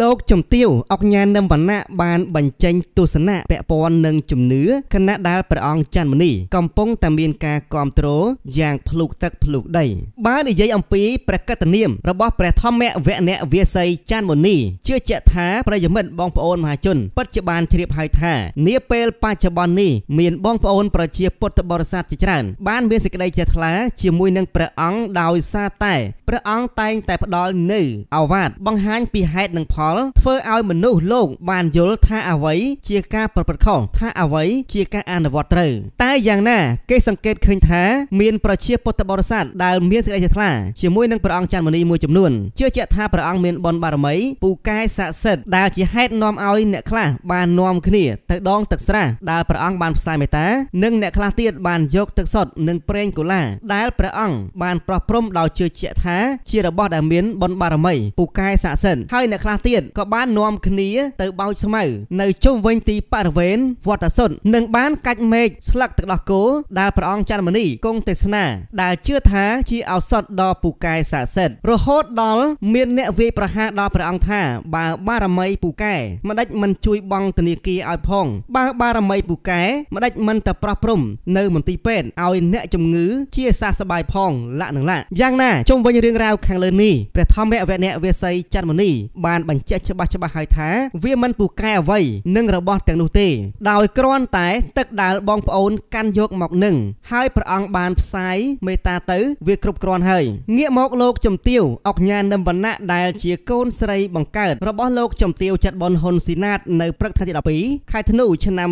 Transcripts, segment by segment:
លោកជំទាវអុកញ៉ានឹមវណ្ណៈបានបញ្ចេញ ទស្សនៈពាក់ព័ន្ធនឹងជំនឿគណៈដែលព្រះអង្គច័ន្ទមនីកំពុងតែមានការគ្រប់គ្រងយ៉ាងភ្លុកទឹកភ្លុកដី បាននិយាយអំពីព្រះកតនាមរបស់ព្រះធម្មវគ្គនវាសីច័ន្ទមនីជឿជាក់ថាប្រិយមិត្តបងប្អូនមហាជនពិតជាបានជ្រាបហើយថានាពេលបច្ចុប្បន្ននេះមានបងប្អូនប្រជាពុទ្ធបរិស័ទជាច្រើន បានមានសេចក្តីជ្រះថ្លា ជាមួយនឹងព្រះអង្គដោយសារតែព្រះអង្គតែងតែផ្ដល់នៅអាវាត បង្ហាញពីហេតុនិងនិងផលធ្វើឲ្យមនុស្សលោកបានយល់ថាអ្វីជាការប្រព្រឹត្តខុសថាអ្វីជាការអនុវត្តត្រូវតែយ៉ាងណាគេសង្កេតឃើញថាមានប្រជាពុទ្ធបរិស័ទដែលមានសេចក្តីជ្រះថ្លាជាមួយនឹងព្រះអង្គច័ន្ទមុនីមួយចំនួនជឿជាក់ថាព្រះអង្គមានបុណ្យបារមីពូកែស័ក្តិសិទ្ធដែលជាហេតុនាំឲ្យ អ្នកខ្លះបាននាំគ្នាទៅដងទឹកស្រះដែលព្រះអង្គបានផ្សាយមេត្តានិងអ្នកខ្លះទៀតបានយកទឹកសុទ្ធនិងប្រេងកូឡាដែលព្រះអង្គបានប្រោះព្រំដោយជឿជាក់ថាជារបស់ដែលមានបុណ្យបារមីពូកែស័ក្តិសិទ្ធហើយអ្នកខ្លះះទៀតក៏បាននាំគ្នាទៅបោចស្មៅនៅជុំវិញទីបរិវេណវត្តសុននិងបានកាច់មែកស្លឹកទឹកដោះគោដែលព្រះអង្គច័ន្ទមនីគង់ទេសនាដែលជឿថាជាឱសថដ៏ពូកែស័ក្តិសិទ្ធិរហូតដល់មាន អ្នកវាយប្រហារដល់ព្រះអង្គថាបើបារមីពូកែម្ដេចមិនជួយបង់ធនាគារឲ្យផង បើបារមីពូកែម្ដេចមិនទៅប្រោះព្រំ នៅមន្ទីរពេទ្យឲ្យអ្នកជំងឺជាសះស្បើយផងលក្ខនឹងលក្ខយ៉ាងណាជុំវិញរឿងរ៉ាវខាងលើនេះព្រះធម្មវេនៈវេស័យច័ន្ទមនីបានបញ្ជាក់ច្បាស់ច្បាស់ហើយថាវាមិនពូកែអ្វីនឹងរបស់ទាំង នោះទេដោយគ្រាន់តែ ទឹកដែលបងប្អូន កាន់យកមកនឹងហើយព្រះអង្គបានផ្សាយមេត្តាទៅវាគ្រប់គ្រាន់ហើយងាកមកលោកជំទាវអុកញ៉ានឹមវណ្ណៈដែលជាកូនស្រីបង្កើតរបស់លោកជំទាវចាត់ប៊ុនហ៊ុនស៊ីណាតនៅព្រឹកថ្ងៃទី12ខែធ្នូឆ្នាំ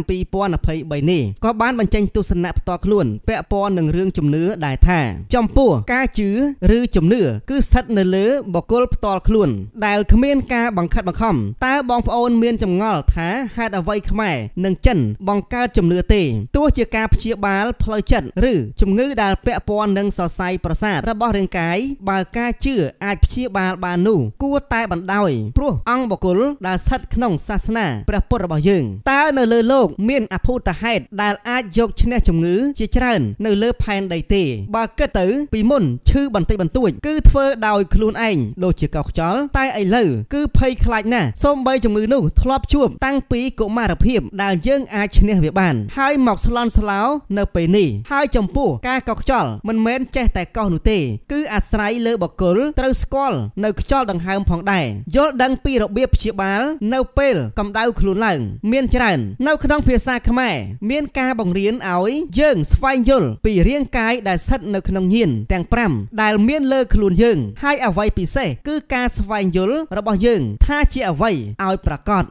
2023នេះក៏បានបញ្ចេញទស្សនៈផ្ទាល់ខ្លួនពាក់ព័ន្ធនឹងរឿងជំនឿដែលថាចំពោះការជឿឬជំនឿគឺស្ថិតនៅលើបុគ្គលផ្ទាល់ខ្លួន ដែលគ្មានការការបង្ខិតបង្ខំតើបងប្អូនមានចម្ងល់ថាហេតុអ្វីខ្មែរនិងចិនបង្កើតជំនឿទេទោះជាការព្យាបាលផ្លូវចិត្តឬជំងឺដែលពាក់ព័ន្ធនឹងសរសៃប្រសាទរបស់រាងកាយបើការជឿអាចព្យាបាលបាននោះគួរតែបណ្ដោយព្រោះអង្គបុគ្គលដែលស្ថិតក្នុងសាសនាព្រះពុទ្ធរបស់យើងតតើនៅលើលោកមានអភូតហេតុដែលអាចយកឈ្នះជំងឺ ជាច្រើន នៅលើផែនដីទេបើគិតទៅពីមុនឈឺបន្តិចបន្តួចគឺធ្វើដោយខ្លួនឯងដូចជាកោសខ្យល់តែឥឡូវគឺភ័យខ្លាចណាស់សូម្បីជំងឺនោះធ្លាប់ជួបតាំងពីកុមារភាពដែលយើង អាចឈ្នះវាបាន ហើយមកស្លន់ស្លោនៅពេលនេះហើយចំពោះការកោសខ្យល់មិនមែនចេះតែកោសនោះទេគឺអាស្រ័យលើបុគ្គលត្រូវស្គាល់នៅខ្យល់ដង្ហើមផងដែរយល់ដឹងពីរបៀបព្យាបាលនៅពេលកម្ដៅខ្លួនឡើងមានច្រើនច្រើននៅក្នុងភាសាខ្មែរមានការបង្រៀនឲ្យយើងស្វែងយល់ពីរាងកាយដែលស្ថិតនៅក្នុងញៀនទាំង5ដែលមានលើខ្លួនយើង ហើយអ្វីពិសេសគឺការស្វែងយល់របស់យើងថាជាអ្វីឲ្យប្រកប